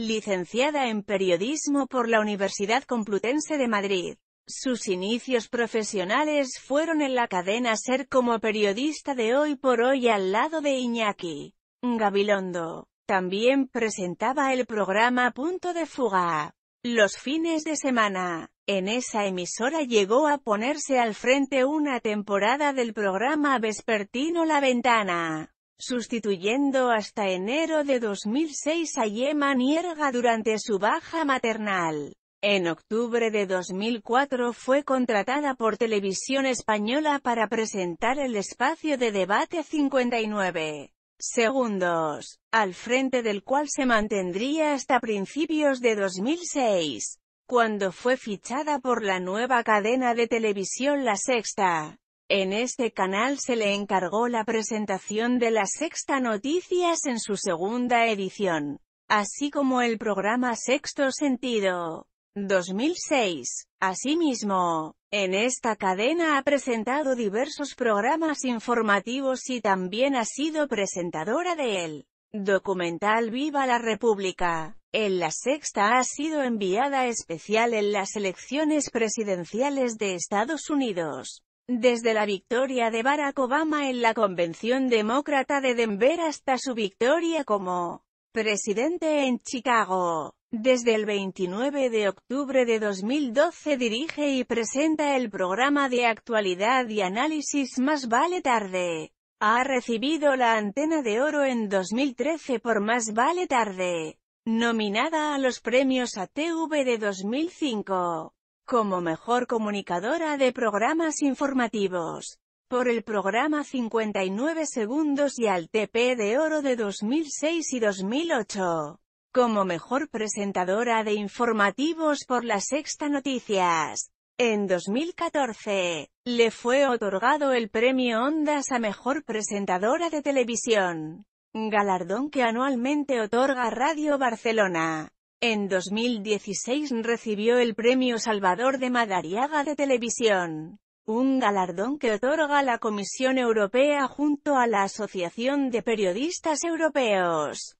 Licenciada en Periodismo por la Universidad Complutense de Madrid. Sus inicios profesionales fueron en la cadena SER como periodista de Hoy por Hoy al lado de Iñaki Gabilondo. También presentaba el programa Punto de Fuga los fines de semana. En esa emisora llegó a ponerse al frente una temporada del programa vespertino La Ventana sustituyendo hasta enero de 2006 a Yema Nierga durante su baja maternal. En octubre de 2004 fue contratada por Televisión Española para presentar el espacio de debate 59 segundos, al frente del cual se mantendría hasta principios de 2006, cuando fue fichada por la nueva cadena de televisión La Sexta. En este canal se le encargó la presentación de la Sexta Noticias en su segunda edición, así como el programa Sexto Sentido. 2006. Asimismo, en esta cadena ha presentado diversos programas informativos y también ha sido presentadora de él. Documental Viva la República. En la sexta ha sido enviada especial en las elecciones presidenciales de Estados Unidos. Desde la victoria de Barack Obama en la Convención Demócrata de Denver hasta su victoria como presidente en Chicago. Desde el 29 de octubre de 2012 dirige y presenta el programa de actualidad y análisis Más vale tarde. Ha recibido la antena de oro en 2013 por Más vale tarde, nominada a los premios ATV de 2005 como mejor comunicadora de programas informativos por el programa 59 segundos y al TP de Oro de 2006 y 2008, como mejor presentadora de informativos por la Sexta Noticias. En 2014, le fue otorgado el premio Ondas a Mejor Presentadora de Televisión, galardón que anualmente otorga Radio Barcelona. En 2016 recibió el Premio Salvador de Madariaga de Televisión, un galardón que otorga la Comisión Europea junto a la Asociación de Periodistas Europeos.